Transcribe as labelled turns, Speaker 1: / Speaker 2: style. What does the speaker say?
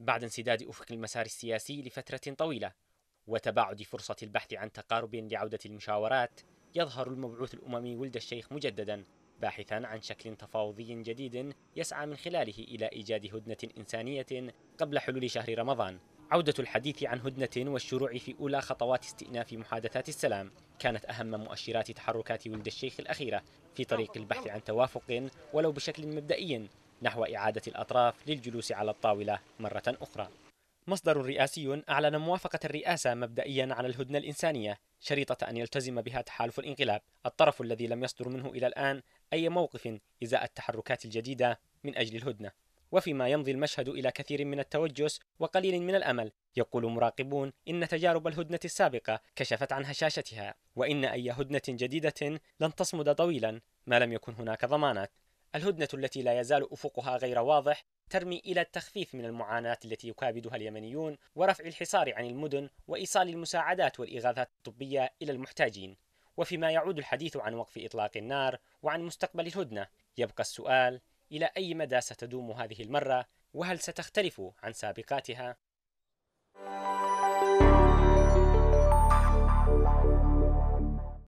Speaker 1: بعد انسداد أفق المسار السياسي لفترة طويلة وتباعد فرصة البحث عن تقارب لعودة المشاورات يظهر المبعوث الأممي ولد الشيخ مجددا باحثا عن شكل تفاوضي جديد يسعى من خلاله إلى إيجاد هدنة إنسانية قبل حلول شهر رمضان عودة الحديث عن هدنة والشروع في أولى خطوات استئناف محادثات السلام كانت أهم مؤشرات تحركات ولد الشيخ الأخيرة في طريق البحث عن توافق ولو بشكل مبدئي نحو إعادة الأطراف للجلوس على الطاولة مرة أخرى. مصدر رئاسي أعلن موافقة الرئاسة مبدئيا على الهدنة الإنسانية شريطة أن يلتزم بها تحالف الانقلاب الطرف الذي لم يصدر منه إلى الآن أي موقف إزاء التحركات الجديدة من أجل الهدنة وفيما يمضي المشهد إلى كثير من التوجس وقليل من الأمل يقول مراقبون إن تجارب الهدنة السابقة كشفت عن هشاشتها وإن أي هدنة جديدة لن تصمد طويلا ما لم يكن هناك ضمانات الهدنة التي لا يزال أفقها غير واضح ترمي إلى التخفيف من المعاناة التي يكابدها اليمنيون ورفع الحصار عن المدن وإيصال المساعدات والإغاثات الطبية إلى المحتاجين وفيما يعود الحديث عن وقف إطلاق النار وعن مستقبل الهدنة يبقى السؤال إلى أي مدى ستدوم هذه المرة وهل ستختلف عن سابقاتها